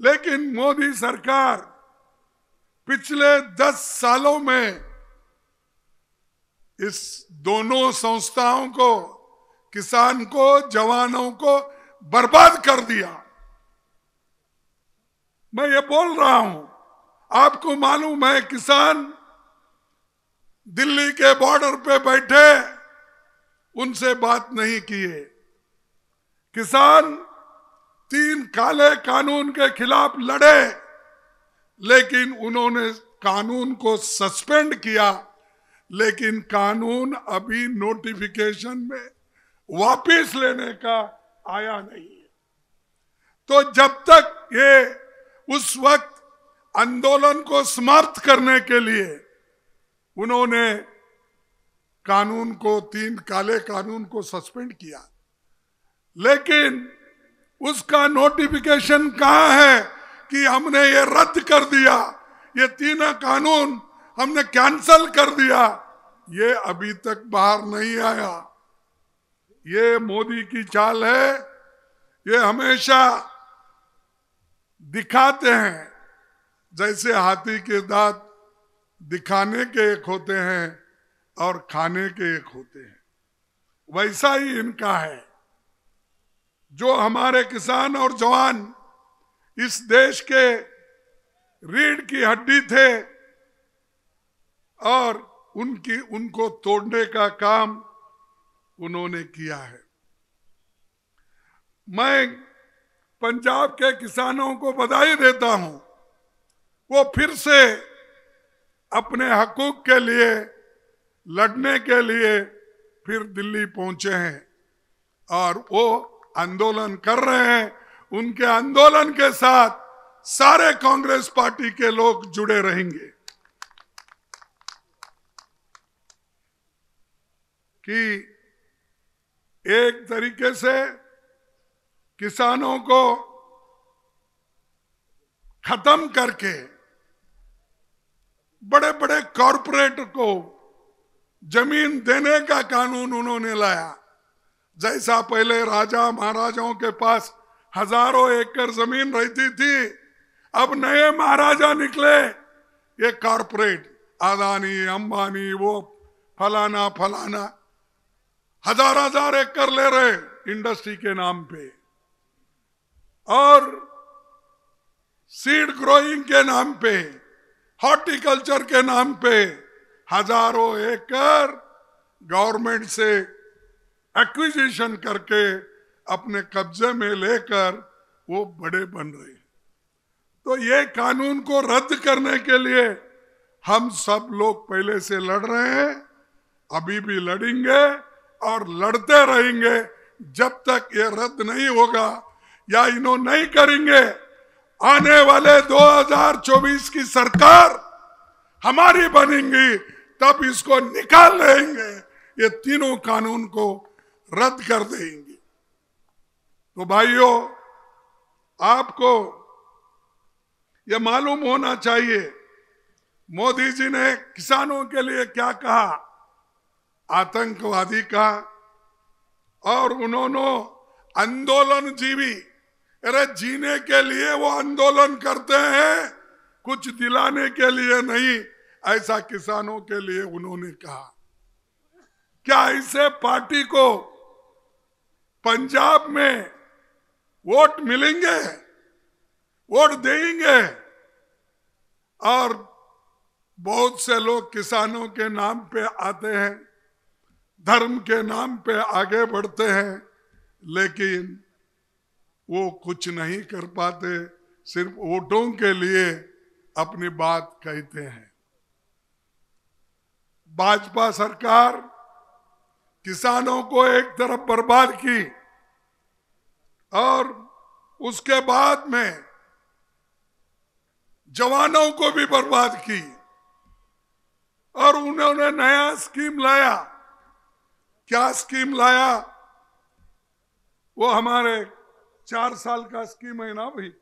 लेकिन मोदी सरकार पिछले दस सालों में इस दोनों संस्थाओं को किसान को जवानों को बर्बाद कर दिया मैं ये बोल रहा हूं आपको मालूम है किसान दिल्ली के बॉर्डर पे बैठे उनसे बात नहीं किए किसान तीन काले कानून के खिलाफ लड़े लेकिन उन्होंने कानून को सस्पेंड किया लेकिन कानून अभी नोटिफिकेशन में वापिस लेने का आया नहीं तो जब तक ये उस वक्त आंदोलन को समाप्त करने के लिए उन्होंने कानून को तीन काले कानून को सस्पेंड किया लेकिन उसका नोटिफिकेशन कहा है कि हमने ये रद्द कर दिया ये तीनों कानून हमने कैंसल कर दिया ये अभी तक बाहर नहीं आया ये मोदी की चाल है ये हमेशा दिखाते हैं जैसे हाथी के दांत दिखाने के एक होते हैं और खाने के एक होते हैं वैसा ही इनका है जो हमारे किसान और जवान इस देश के रीढ़ की हड्डी थे और उनकी उनको तोड़ने का काम उन्होंने किया है मैं पंजाब के किसानों को बधाई देता हूं वो फिर से अपने हकूक के लिए लड़ने के लिए फिर दिल्ली पहुंचे हैं और वो आंदोलन कर रहे हैं उनके आंदोलन के साथ सारे कांग्रेस पार्टी के लोग जुड़े रहेंगे कि एक तरीके से किसानों को खत्म करके बड़े बड़े कॉरपोरेट को जमीन देने का कानून उन्होंने लाया जैसा पहले राजा महाराजाओं के पास हजारों एकड़ जमीन रहती थी अब नए महाराजा निकले ये कारपोरेट अदानी अंबानी वो फलाना फलाना हजार हजार एकड़ ले रहे इंडस्ट्री के नाम पे और सीड ग्रोइंग के नाम पे हॉर्टिकल्चर के नाम पे हजारों एकड़ गवर्नमेंट से एक्विजिशन करके अपने कब्जे में लेकर वो बड़े बन रहे तो ये कानून को रद्द करने के लिए हम सब लोग पहले से लड़ रहे हैं अभी भी लड़ेंगे और लड़ते रहेंगे जब तक ये रद्द नहीं होगा या इन्हों नहीं करेंगे आने वाले 2024 की सरकार हमारी बनेंगी तब इसको निकाल लेंगे ये तीनों कानून को रद्द कर देंगे तो भाइयों आपको यह मालूम होना चाहिए मोदी जी ने किसानों के लिए क्या कहा आतंकवादी का और उन्होंने आंदोलन जीवी अरे जीने के लिए वो आंदोलन करते हैं कुछ दिलाने के लिए नहीं ऐसा किसानों के लिए उन्होंने कहा क्या इसे पार्टी को पंजाब में वोट मिलेंगे वोट देंगे और बहुत से लोग किसानों के नाम पे आते हैं धर्म के नाम पे आगे बढ़ते हैं लेकिन वो कुछ नहीं कर पाते सिर्फ वोटों के लिए अपनी बात कहते हैं भाजपा सरकार किसानों को एक तरफ बर्बाद की और उसके बाद में जवानों को भी बर्बाद की और उन्होंने नया स्कीम लाया क्या स्कीम लाया वो हमारे चार साल का स्कीम है ना भाई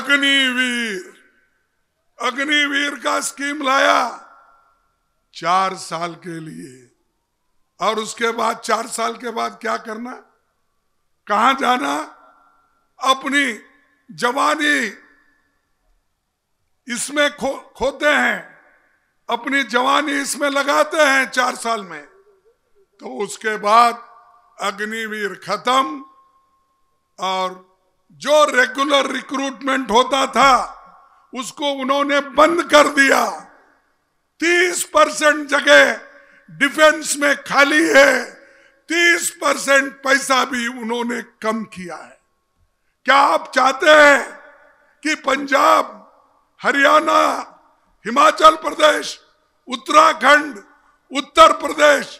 अग्निवीर अग्निवीर का स्कीम लाया चार साल के लिए और उसके बाद चार साल के बाद क्या करना कहा जाना अपनी जवानी इसमें खो खोते हैं अपनी जवानी इसमें लगाते हैं चार साल में तो उसके बाद अग्निवीर खत्म और जो रेगुलर रिक्रूटमेंट होता था उसको उन्होंने बंद कर दिया तीस परसेंट जगह डिफेंस में खाली है तीस परसेंट पैसा भी उन्होंने कम किया है क्या आप चाहते हैं कि पंजाब हरियाणा हिमाचल प्रदेश उत्तराखंड उत्तर प्रदेश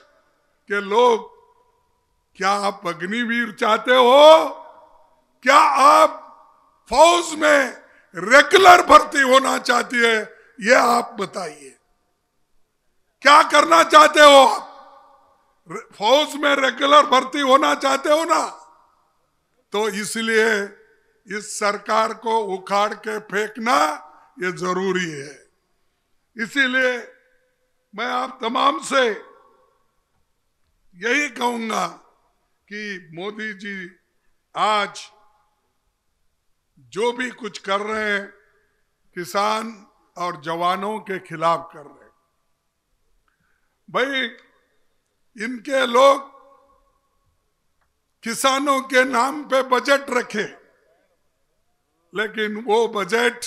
के लोग क्या आप अग्निवीर चाहते हो क्या आप फौज में रेगुलर भर्ती होना चाहती है यह आप बताइए क्या करना चाहते हो आप फौज में रेगुलर भर्ती होना चाहते हो ना तो इसलिए इस सरकार को उखाड़ के फेंकना ये जरूरी है इसीलिए मैं आप तमाम से यही कहूंगा कि मोदी जी आज जो भी कुछ कर रहे हैं किसान और जवानों के खिलाफ कर रहे हैं भाई इनके लोग किसानों के नाम पे बजट रखे लेकिन वो बजट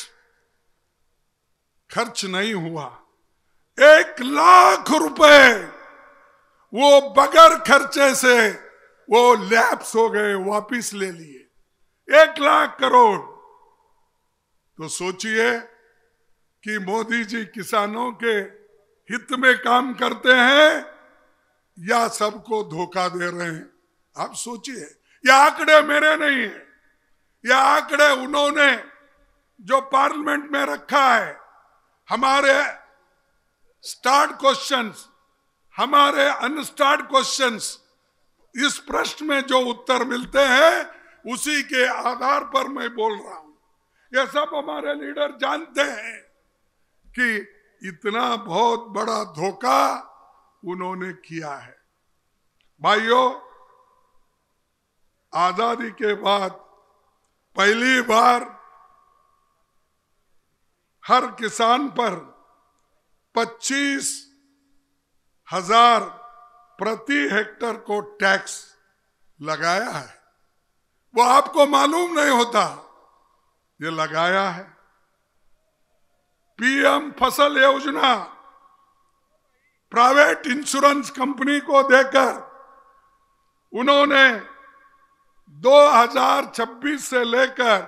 खर्च नहीं हुआ एक लाख रुपए वो बगैर खर्चे से वो लैप्स हो गए वापिस ले लिए एक लाख करोड़ तो सोचिए कि मोदी जी किसानों के हित में काम करते हैं या सबको धोखा दे रहे हैं आप सोचिए यह आंकड़े मेरे नहीं है यह आंकड़े उन्होंने जो पार्लियामेंट में रखा है हमारे स्टार्ट क्वेश्चंस हमारे अनस्टार्ट क्वेश्चंस इस प्रश्न में जो उत्तर मिलते हैं उसी के आधार पर मैं बोल रहा हूं यह सब हमारे लीडर जानते हैं कि इतना बहुत बड़ा धोखा उन्होंने किया है भाइयों आजादी के बाद पहली बार हर किसान पर पच्चीस हजार प्रति हेक्टर को टैक्स लगाया है वो आपको मालूम नहीं होता ये लगाया है पीएम फसल योजना प्राइवेट इंश्योरेंस कंपनी को देकर उन्होंने 2026 से लेकर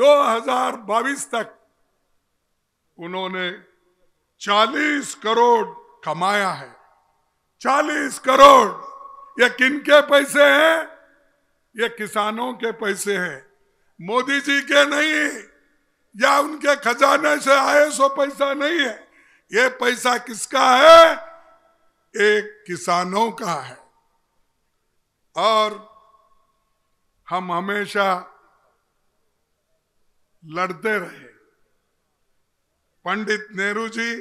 2022 तक उन्होंने 40 करोड़ कमाया है 40 करोड़ ये किनके पैसे हैं ये किसानों के पैसे हैं मोदी जी के नहीं या उनके खजाने से आए सो पैसा नहीं है ये पैसा किसका है एक किसानों का है और हम हमेशा लड़ते रहे पंडित नेहरू जी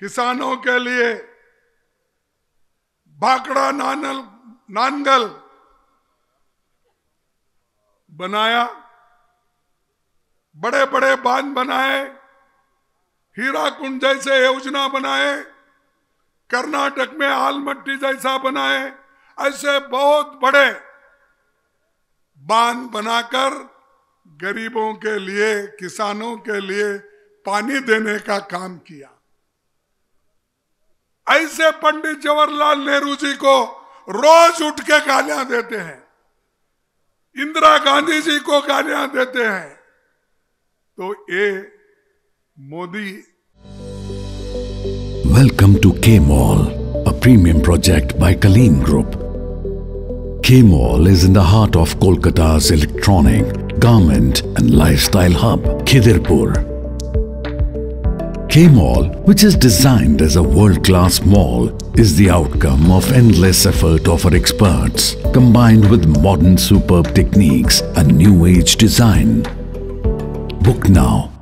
किसानों के लिए भाकड़ा नानल नानगल बनाया बड़े बड़े बांध बनाए हीराकुंड जैसे योजना बनाए कर्नाटक में आलमट्टी जैसा बनाए ऐसे बहुत बड़े बांध बनाकर गरीबों के लिए किसानों के लिए पानी देने का काम किया ऐसे पंडित जवाहरलाल नेहरू जी को रोज उठ के गालियां देते हैं इंदिरा गांधी जी को गालियां देते हैं तो ये Modi Welcome to K Mall, a premium project by Kaleen Group. K Mall is in the heart of Kolkata's electronic, garment, and lifestyle hub, Khidirpur. K Mall, which is designed as a world-class mall, is the outcome of endless effort of our experts, combined with modern superb techniques and new-age design. Book now